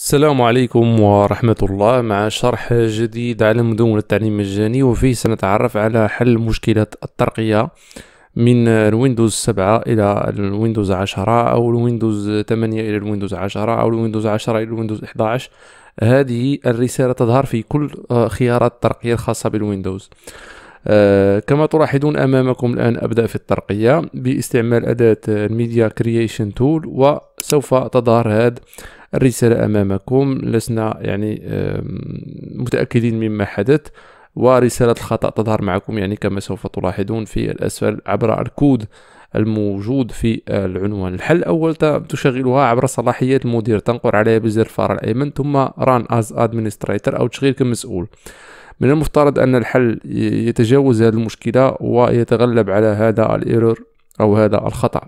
السلام عليكم ورحمة الله مع شرح جديد على مدونة التعليم المجاني وفيه سنتعرف على حل مشكلة الترقية من الويندوز 7 إلى الويندوز 10 أو الويندوز 8 إلى الويندوز 10 أو الويندوز 10 إلى الويندوز 11 هذه الرسالة تظهر في كل خيارات الترقية الخاصة بالويندوز آه، كما تلاحظون أمامكم الآن أبدأ في الترقية باستعمال أداة الميديا كرييشن تول وسوف تظهر هذه الرسالة أمامكم لسنا يعني متأكدين مما حدث ورسالة الخطأ تظهر معكم يعني كما سوف تلاحظون في الأسفل عبر الكود الموجود في العنوان الحل أول تشغلها عبر صلاحيات المدير تنقر عليها بزر الفار الأيمن ثم ران أز أدمنستريتر أو تشغيل كمسؤول من المفترض أن الحل يتجاوز هذه المشكلة ويتغلب على هذا الايرور أو هذا الخطأ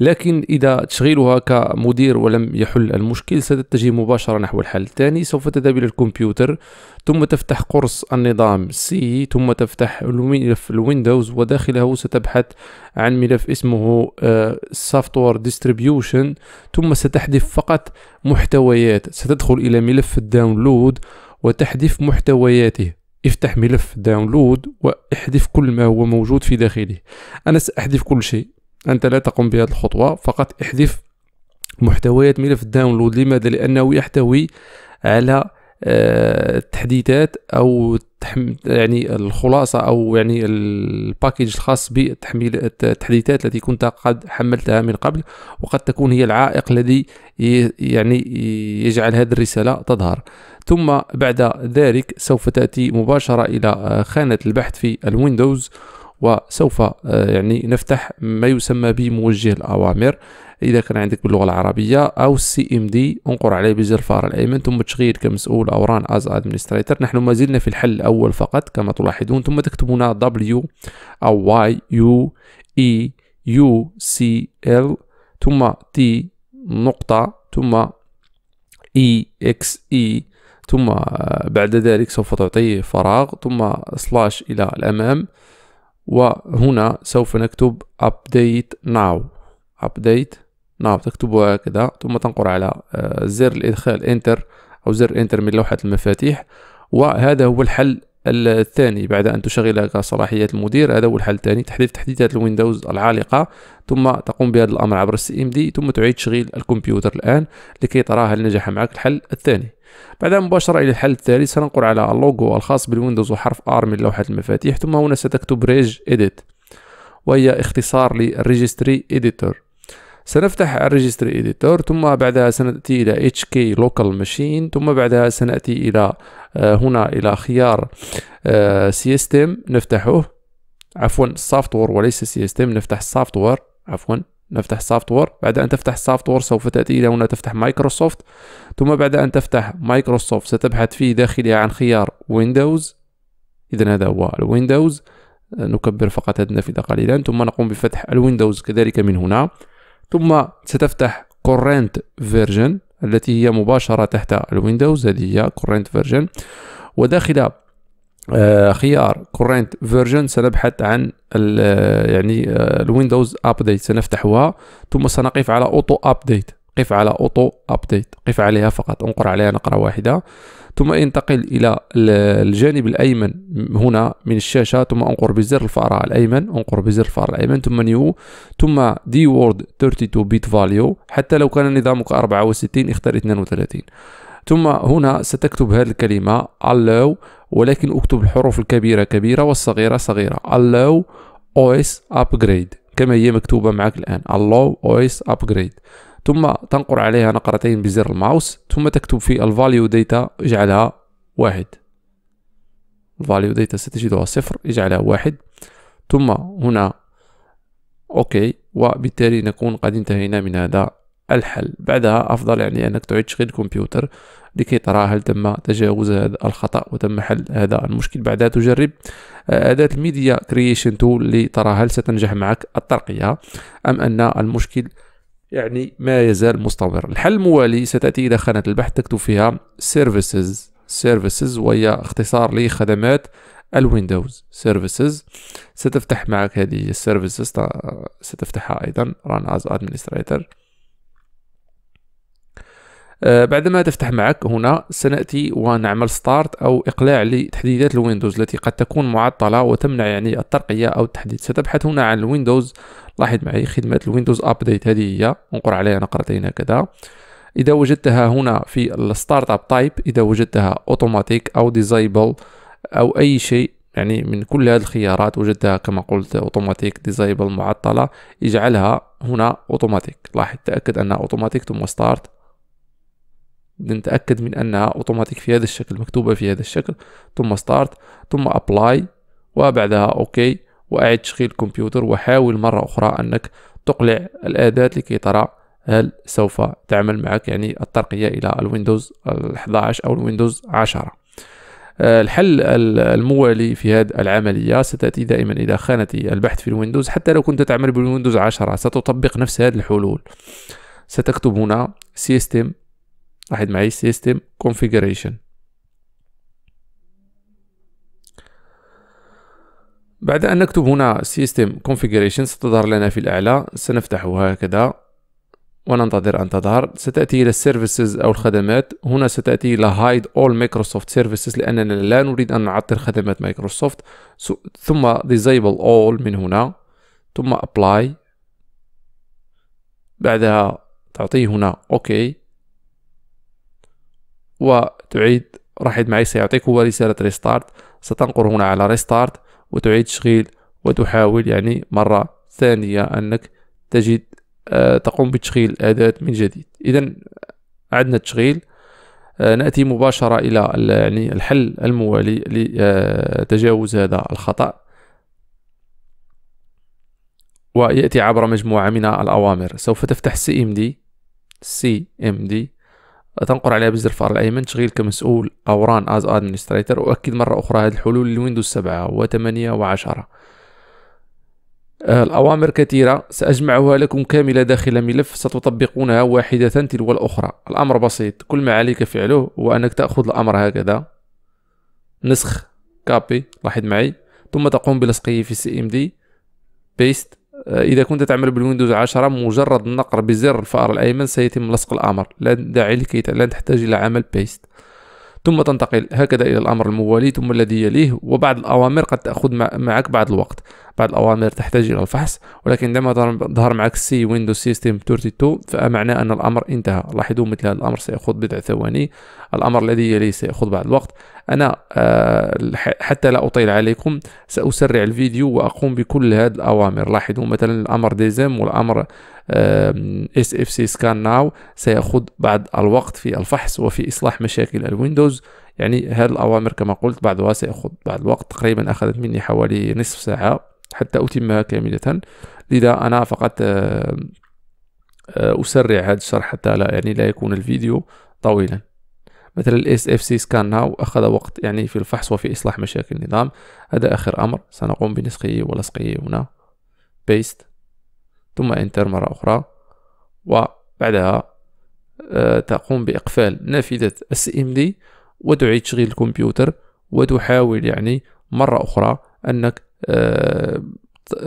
لكن إذا تشغيلها كمدير ولم يحل المشكل ستتجه مباشرة نحو الحل الثاني سوف تذهب إلى الكمبيوتر ثم تفتح قرص النظام سي ثم تفتح ملف الويندوز وداخله ستبحث عن ملف اسمه آه، software distribution ثم ستحذف فقط محتويات ستدخل إلى ملف الداونلود وتحذف محتوياته افتح ملف داونلود واحذف كل ما هو موجود في داخله أنا سأحذف كل شيء أنت لا تقوم بهذه الخطوة فقط احذف محتويات ملف الداونلود لماذا لأنه يحتوي على التحديثات آه، او يعني الخلاصه او يعني الباكيج الخاص بتحميل التحديثات التي كنت قد حملتها من قبل وقد تكون هي العائق الذي يعني يجعل هذه الرساله تظهر ثم بعد ذلك سوف تاتي مباشره الى آه، خانه البحث في الويندوز وسوف آه، يعني نفتح ما يسمى بموجه الأوامر إذا كان عندك باللغة العربية أو السي ام دي انقر عليه بزر الفار الأيمن ثم تشغيل كمسؤول او ران أز أدمنستريتر نحن ما زلنا في الحل الأول فقط كما تلاحظون ثم تكتبون W أو Y U E U C L ثم T نقطة ثم E X E ثم آه، بعد ذلك سوف تعطيه فراغ ثم سلاش إلى الأمام وهنا سوف نكتب update now update now تكتبها هكذا ثم تنقر على آه، زر الإدخال انتر أو زر انتر من لوحة المفاتيح وهذا هو الحل الثاني بعد أن تشغلك صلاحيات المدير هذا هو الحل الثاني تحديث تحديثات الويندوز العالقة ثم تقوم بهذا الأمر عبر السي ام دي ثم تعيد تشغيل الكمبيوتر الآن لكي تراه هل نجح معك الحل الثاني بعدها مباشرة إلى الحل التالي سننقر على اللوجو الخاص بالويندوز وحرف R من لوحة المفاتيح ثم هنا ستكتب ريج إديت وهي اختصار لريجستري إديتور سنفتح الريجستري إديتور ثم بعدها سنأتي إلى HK Local Machine ثم بعدها سنأتي إلى آه، هنا إلى خيار سيستم آه، نفتحه عفوا السوفتوير وليس سيستم نفتح السوفتوير عفوا نفتح سوفت وير بعد أن تفتح سوفت وير سوف تأتي إلى هنا تفتح مايكروسوفت ثم بعد أن تفتح مايكروسوفت ستبحث في داخلها عن خيار ويندوز إذا هذا هو الويندوز نكبر فقط هذه النافذة قليلا ثم نقوم بفتح الويندوز كذلك من هنا ثم ستفتح current version التي هي مباشرة تحت الويندوز هذه هي current version وداخل آه، خيار كورنت فيرجن سنبحث عن آه، يعني آه، الويندوز ابديت سنفتحها ثم سنقف على اوتو ابديت قف على اوتو ابديت قف عليها فقط انقر عليها نقره واحده ثم انتقل الى الجانب الايمن هنا من الشاشه ثم انقر بزر الفاره الايمن انقر بزر الفاره الايمن ثم نيو ثم دي وورد 32 بيت فاليو حتى لو كان نظامك 64 اختار 32 ثم هنا ستكتب هذه الكلمة allow ولكن اكتب الحروف الكبيرة كبيرة والصغيرة صغيرة allow OS upgrade كما هي مكتوبة معك الآن allow OS upgrade ثم تنقر عليها نقرتين بزر الماوس ثم تكتب في الفاليو داتا اجعلها واحد الفاليو داتا ستجدها صفر اجعلها واحد ثم هنا اوكي وبالتالي نكون قد انتهينا من هذا الحل بعدها أفضل يعني أنك تعيد تشغيل الكمبيوتر لكي ترى هل تم تجاوز هذا الخطأ وتم حل هذا المشكل بعدها تجرب آه، أداة الميديا كرييشن تول لترى هل ستنجح معك الترقية أم أن المشكل يعني ما يزال مستمر الحل الموالي ستأتي إلى خانة البحث تكتب فيها سيرفيسز سيرفيسز وهي اختصار لخدمات الويندوز سيرفيسز ستفتح معك هذه السيرفيسز ستفتحها ايضا ران از ادمنستريتور آه، بعد ما تفتح معك هنا سنأتي ونعمل ستارت أو إقلاع لتحديثات الويندوز التي قد تكون معطلة وتمنع يعني الترقية أو التحديث ستبحث هنا عن الويندوز لاحظ معي خدمة الويندوز أبديت هذه هي انقر عليها نقرتين هكذا إذا وجدتها هنا في الستارت أب تايب إذا وجدتها أوتوماتيك أو ديزايبل أو أي شيء يعني من كل هذه الخيارات وجدتها كما قلت اوتوماتيك ديزايبل معطلة اجعلها هنا اوتوماتيك لاحظ تأكد انها اوتوماتيك ثم ستارت نتأكد من أنها أوتوماتيك في هذا الشكل مكتوبة في هذا الشكل ثم ستارت ثم أبلاي وبعدها أوكي وأعد تشغيل الكمبيوتر وحاول مرة أخرى أنك تقلع الأداة لكي ترى هل سوف تعمل معك يعني الترقية إلى الويندوز 11 أو الويندوز 10 آه، الحل الموالي في هذه العملية ستأتي دائما إلى خانة البحث في الويندوز حتى لو كنت تعمل بالويندوز 10 ستطبق نفس هذه الحلول ستكتب هنا system راح معي سيستم كونفيجريشن بعد أن نكتب هنا سيستم كونفيجريشن ستظهر لنا في الأعلى سنفتحه هكذا وننتظر أن تظهر ستأتي إلى السيرفيسز أو الخدمات هنا ستأتي إلى هايد اول مايكروسوفت سيرفيسز لأننا لا نريد أن نعطل خدمات مايكروسوفت ثم Disable اول من هنا ثم ابلاي بعدها تعطيه هنا okay. وتعيد راح معي سيعطيك هو رسالة ريستارت ستنقر هنا على ريستارت وتعيد تشغيل وتحاول يعني مرة ثانية أنك تجد آه، تقوم بتشغيل الأداة من جديد إذا عدنا التشغيل آه، نأتي مباشرة إلى يعني الحل الموالي لتجاوز آه، هذا الخطأ ويأتي عبر مجموعة من الأوامر سوف تفتح CMD CMD تنقر عليها الفار الأيمن تشغيل كمسؤول أو ران أز أدمنستريتر أؤكد مرة أخرى هذه الحلول لويندوز 7 و8 و10 الأوامر كثيرة سأجمعها لكم كاملة داخل ملف ستطبقونها واحدة تلو الأخرى الأمر بسيط كل ما عليك فعله هو أنك تأخذ الأمر هكذا نسخ كابي لاحظ معي ثم تقوم بلصقه في سي ام دي بيست آه، إذا كنت تعمل بالويندوز 10 مجرد النقر بزر الفأر الأيمن سيتم لصق الأمر لا داعي لكي لا تحتاج إلى عمل بيست ثم تنتقل هكذا إلى الأمر الموالي ثم الذي يليه وبعض الأوامر قد تأخذ معك بعض الوقت بعض الأوامر تحتاج إلى الفحص ولكن عندما ظهر معك سي ويندوز سيستم 32 فمعنى أن الأمر انتهى لاحظوا مثل هذا الأمر سيأخذ بضع ثواني الأمر الذي يليه سيأخذ بعض الوقت أنا آه، حتى لا أطيل عليكم سأسرع الفيديو وأقوم بكل هذه الأوامر لاحظوا مثلا الأمر ديزم والأمر اس اف سي سكان ناو سيأخذ بعض الوقت في الفحص وفي إصلاح مشاكل الويندوز يعني هذه الأوامر كما قلت بعضها سيأخذ بعض الوقت تقريبا أخذت مني حوالي نصف ساعة حتى أتمها كاملة لذا أنا فقط أسرع هذا الشرح حتى لا يعني لا يكون الفيديو طويلا مثلا الاس اف سي سكان ناو اخذ وقت يعني في الفحص وفي اصلاح مشاكل النظام هذا اخر امر سنقوم بنسخه ولصقه هنا بيست ثم انتر مرة أخرى وبعدها آه، تقوم بإقفال نافذة السي ام دي وتعيد تشغيل الكمبيوتر وتحاول يعني مرة أخرى أنك آه،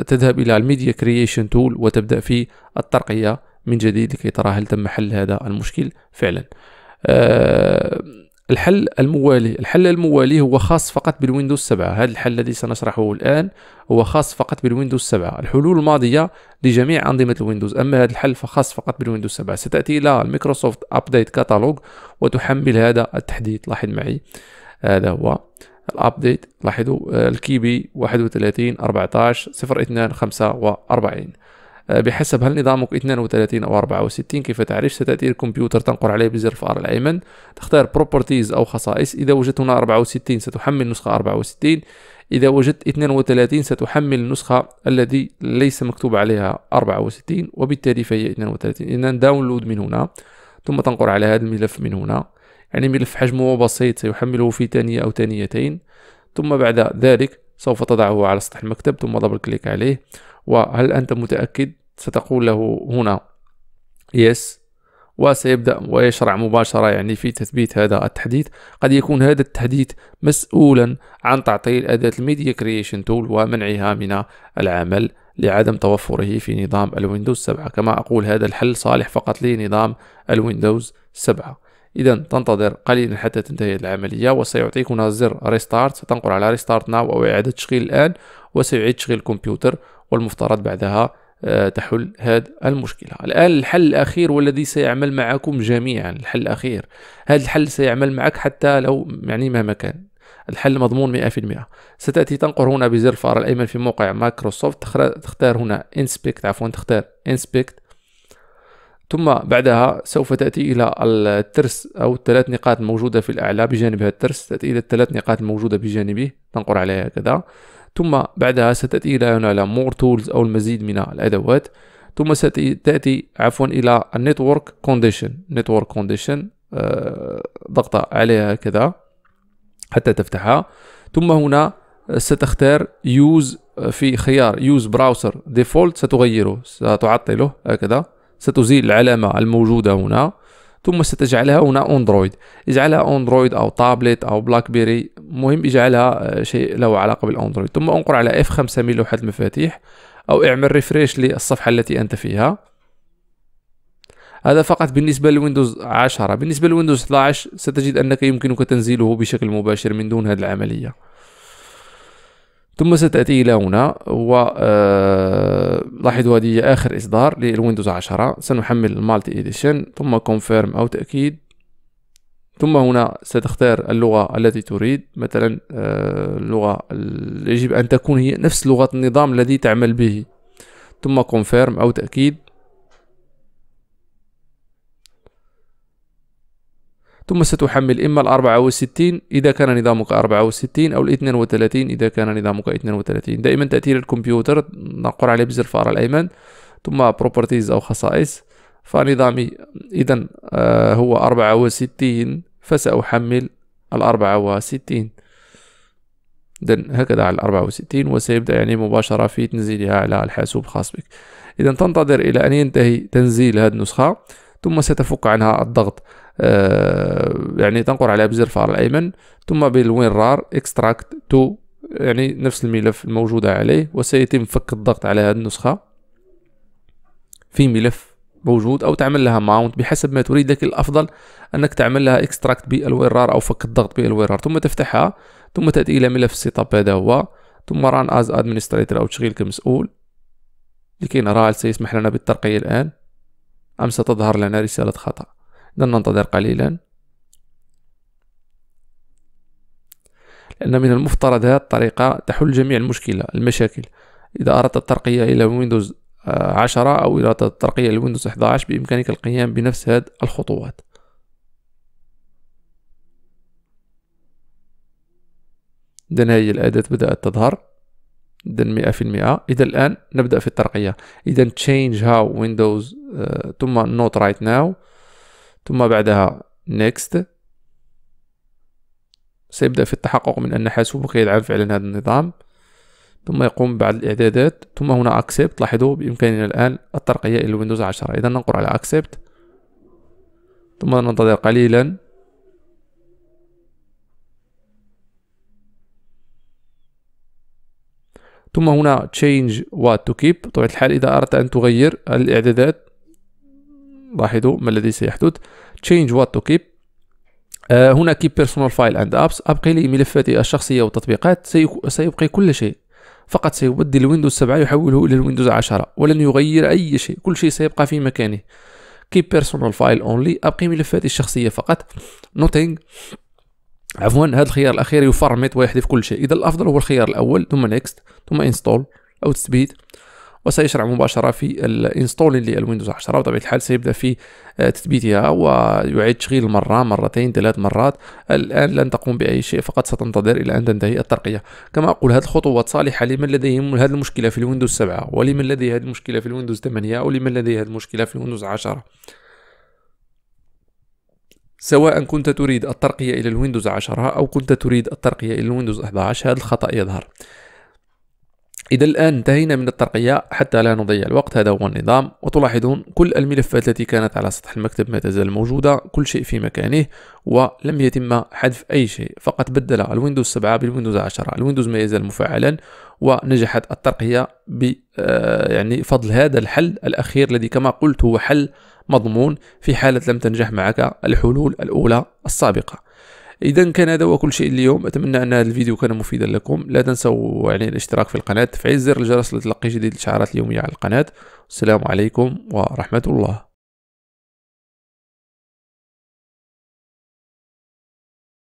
تذهب إلى الميديا كرييشن تول وتبدأ في الترقية من جديد لكي ترى هل تم حل هذا المشكل فعلا آه، الحل الموالي الحل الموالي هو خاص فقط بالويندوز 7 هذا الحل الذي سنشرحه الآن هو خاص فقط بالويندوز 7 الحلول الماضية لجميع أنظمة الويندوز أما هذا الحل فخاص فقط بالويندوز 7 ستأتي إلى الميكروسوفت أبديت كاتالوج وتحمل هذا التحديث لاحظ معي هذا هو الابديت لاحظوا آه، الكيبي 31 14 02 45 آه، بحسب هل نظامك 32 او 64 كيف تعرف ستاتي الكمبيوتر تنقر عليه بزر الفار الايمن تختار بروبرتيز او خصائص اذا وجدت هنا 64 ستحمل نسخه 64 إذا وجدت 32 ستحمل النسخة الذي ليس مكتوب عليها 64 وبالتالي فهي 32 إذا داونلود من هنا ثم تنقر على هذا الملف من هنا يعني ملف حجمه بسيط سيحمله في ثانية أو ثانيتين ثم بعد ذلك سوف تضعه على سطح المكتب ثم دبل كليك عليه وهل أنت متأكد ستقول له هنا يس وسيبدأ ويشرع مباشرة يعني في تثبيت هذا التحديث قد يكون هذا التحديث مسؤولا عن تعطيل أداة الميديا كرييشن تول ومنعها من العمل لعدم توفره في نظام الويندوز 7 كما أقول هذا الحل صالح فقط لنظام الويندوز 7 إذا تنتظر قليلا حتى تنتهي العملية وسيعطيكنا زر ريستارت ستنقر على ريستارت ناو أو إعادة تشغيل الآن وسيعيد تشغيل الكمبيوتر والمفترض بعدها آه، تحل هذه المشكلة الآن الحل الأخير والذي سيعمل معكم جميعا الحل الأخير هذا الحل سيعمل معك حتى لو يعني مهما كان الحل مضمون 100% ستأتي تنقر هنا بزر الفار الأيمن في موقع مايكروسوفت تختار هنا انسبكت عفوا تختار انسبكت ثم بعدها سوف تأتي إلى الترس أو الثلاث نقاط الموجودة في الأعلى بجانب هذا الترس تأتي إلى الثلاث نقاط الموجودة بجانبه تنقر عليها هكذا ثم بعدها ستأتي إلى هنا إلى مور تولز أو المزيد من الأدوات ثم ستأتي عفوا إلى النيتورك كونديشن نيتورك كونديشن ضغط عليها كذا حتى تفتحها ثم هنا ستختار يوز آه، في خيار يوز براوسر ديفولت ستغيره ستعطله هكذا ستزيل العلامة الموجودة هنا ثم ستجعلها هنا اندرويد اجعلها اندرويد او تابلت او بلاك بيري مهم اجعلها آه، شيء له علاقه بالاندرويد ثم انقر على اف 5 من لوحه المفاتيح او اعمل ريفريش للصفحه التي انت فيها هذا فقط بالنسبة لويندوز 10 بالنسبة لويندوز 11 ستجد أنك يمكنك تنزيله بشكل مباشر من دون هذه العملية ثم ستأتي إلى هنا و آه، لاحظوا هذه هي آخر إصدار للويندوز 10 سنحمل المالتي إديشن ثم كونفيرم أو تأكيد ثم هنا ستختار اللغة التي تريد مثلا آه، اللغة يجب أن تكون هي نفس لغة النظام الذي تعمل به ثم كونفيرم أو تأكيد ثم ستحمل إما ال 64 إذا كان نظامك 64 أو ال 32 إذا كان نظامك 32 دائما تأثير الكمبيوتر نقر عليه بزر بالزرفار الأيمن ثم بروبرتيز أو خصائص فنظامي إذا آه، هو 64 فسأحمل ال 64 إذا هكذا على ال 64 وسيبدأ يعني مباشرة في تنزيلها على الحاسوب الخاص بك إذا تنتظر إلى أن ينتهي تنزيل هذه النسخة ثم ستفك عنها الضغط آه، يعني تنقر على بزر فار الايمن ثم بالوين رار اكستراكت تو يعني نفس الملف الموجودة عليه وسيتم فك الضغط على هذه النسخة في ملف موجود أو تعمل لها ماونت بحسب ما تريد لكن الأفضل أنك تعمل لها اكستراكت بالويرار أو فك الضغط بالويرار ثم تفتحها ثم تأتي إلى ملف السيت أب هذا هو ثم ران أز أدمنستريتور أو تشغيل كمسؤول لكي نرى هل سيسمح لنا بالترقية الآن أم ستظهر لنا رسالة خطأ لن ننتظر قليلا لأن من المفترض هذه الطريقة تحل جميع المشكلة المشاكل إذا أردت الترقية إلى ويندوز 10 آه، أو إذا أردت الترقية إلى ويندوز 11 بإمكانك القيام بنفس هذه الخطوات إذن هاي الأداة بدأت تظهر إذن مئة في المئة إذا الآن نبدأ في الترقية إذا change how windows uh, ثم not right now ثم بعدها next سيبدأ في التحقق من أن حاسوبك يدعم فعلا هذا النظام ثم يقوم بعض الإعدادات ثم هنا accept لاحظوا بإمكاننا الآن الترقية إلى ويندوز 10 إذا ننقر على accept ثم ننتظر قليلا ثم هنا change what to keep بطبيعة الحال إذا أردت أن تغير الإعدادات لاحظوا ما الذي سيحدث change what to keep آه، هنا keep personal file and apps أبقي لي ملفاتي الشخصية والتطبيقات سيبقي كل شيء فقط سيبدل ويندوز 7 يحوله إلى الويندوز 10 ولن يغير أي شيء كل شيء سيبقى في مكانه keep personal file only أبقي ملفاتي الشخصية فقط nothing عفوا هذا الخيار الأخير يفرمت ويحذف كل شيء إذا الأفضل هو الخيار الأول ثم next ثم install أو تثبيت وسيشرع مباشرة في الانستول للويندوز 10 بطبيعة الحال سيبدأ في آه، تثبيتها ويعيد تشغيل المرة مرتين ثلاث مرات الآن لن تقوم بأي شيء فقط ستنتظر إلى أن تنتهي الترقية كما أقول هذه الخطوات صالحة لمن لديهم هذه المشكلة في الويندوز 7 ولمن لديه هذه المشكلة في الويندوز 8 ولمن لديه هذه المشكلة في الويندوز 10 سواء كنت تريد الترقية إلى الويندوز 10 أو كنت تريد الترقية إلى الويندوز 11 هذا الخطأ يظهر إذا الآن انتهينا من الترقية حتى لا نضيع الوقت هذا هو النظام وتلاحظون كل الملفات التي كانت على سطح المكتب ما تزال موجودة كل شيء في مكانه ولم يتم حذف أي شيء فقط بدل الويندوز 7 بالويندوز 10 الويندوز ما يزال مفعلا ونجحت الترقية ب آه، يعني فضل هذا الحل الأخير الذي كما قلت هو حل مضمون في حالة لم تنجح معك الحلول الأولى السابقة اذا كان هذا هو كل شيء اليوم اتمنى ان هذا الفيديو كان مفيدا لكم لا تنسوا يعني الاشتراك في القناه تفعيل زر الجرس لتلقي جديد الاشعارات اليوميه على القناه السلام عليكم ورحمه الله